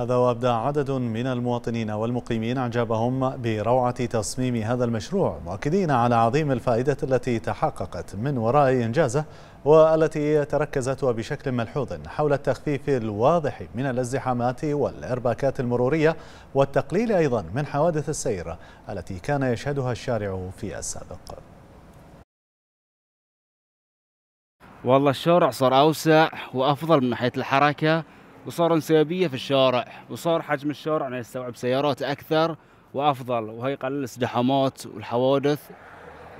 هذا وأبدى عدد من المواطنين والمقيمين إعجابهم بروعة تصميم هذا المشروع مؤكدين على عظيم الفائدة التي تحققت من وراء إنجازه والتي تركزت وبشكل ملحوظ حول التخفيف الواضح من الازدحامات والإرباكات المرورية والتقليل أيضا من حوادث السير التي كان يشهدها الشارع في السابق والله الشارع صار أوسع وأفضل من ناحية الحركة وصار انسيابيه في الشارع وصار حجم الشارع انه يعني يستوعب سيارات اكثر وافضل وهي قلل الازدحامات والحوادث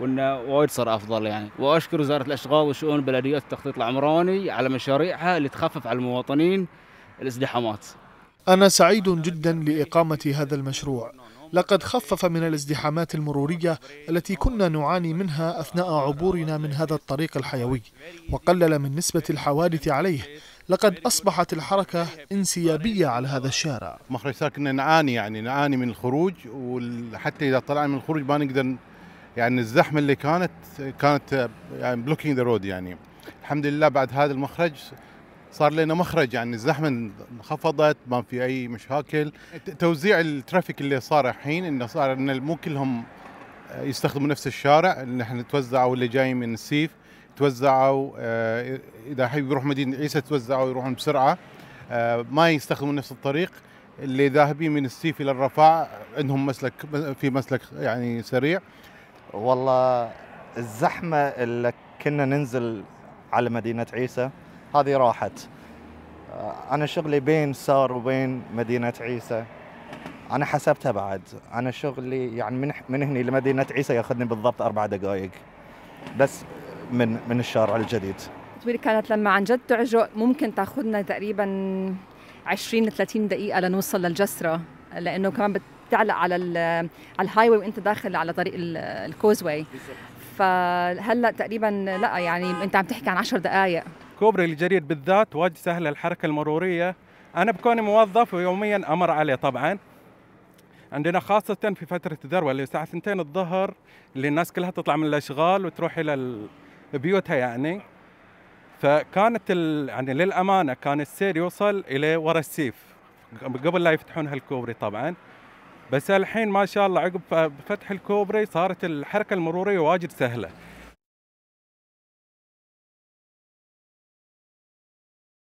وانه وايد صار افضل يعني واشكر وزاره الاشغال والشؤون البلديات التخطيط العمراني على مشاريعها اللي تخفف على المواطنين الازدحامات. انا سعيد جدا لاقامه هذا المشروع. لقد خفف من الازدحامات المرورية التي كنا نعاني منها أثناء عبورنا من هذا الطريق الحيوي وقلل من نسبة الحوادث عليه لقد أصبحت الحركة انسيابية على هذا الشارع مخرج ساكن كنا نعاني يعني نعاني من الخروج وحتى إذا طلعنا من الخروج ما نقدر يعني الزحمة اللي كانت كانت يعني بلوكينج ذا رود يعني الحمد لله بعد هذا المخرج صار لنا مخرج يعني الزحمه انخفضت ما في اي مشاكل توزيع الترافيك اللي صار الحين انه صار ان مو كلهم يستخدموا نفس الشارع اللي احنا توزعوا اللي جاي من السيف توزعوا آه، اذا حيب يروح مدينه عيسى توزعوا يروحون بسرعه آه، ما يستخدمون نفس الطريق اللي ذاهبين من السيف الى الرفاع عندهم مسلك في مسلك يعني سريع والله الزحمه اللي كنا ننزل على مدينه عيسى هذه راحت آه، انا شغلي بين سار وبين مدينه عيسى انا حسبتها بعد انا شغلي يعني من من هني لمدينه عيسى ياخذني بالضبط اربع دقائق بس من من الشارع الجديد تصوير كانت لما عن جد تعجق ممكن تاخذنا تقريبا 20 30 دقيقه لنوصل للجسره لانه كمان بتعلق على على الهاي واي وانت داخل على طريق الكوزواي فهلا تقريبا لا يعني انت عم تحكي عن 10 دقائق كوبري الجديد بالذات واجد سهل الحركه المروريه انا بكوني موظف ويوميا امر عليه طبعا عندنا خاصة في فترة الذروة اللي الساعة 2 الظهر اللي الناس كلها تطلع من الأشغال وتروح إلى بيوتها يعني فكانت ال... يعني للامانه كان السير يوصل الى ورا السيف قبل لا يفتحون هالكوبري طبعا بس الحين ما شاء الله عقب فتح الكوبري صارت الحركه المروريه واجد سهله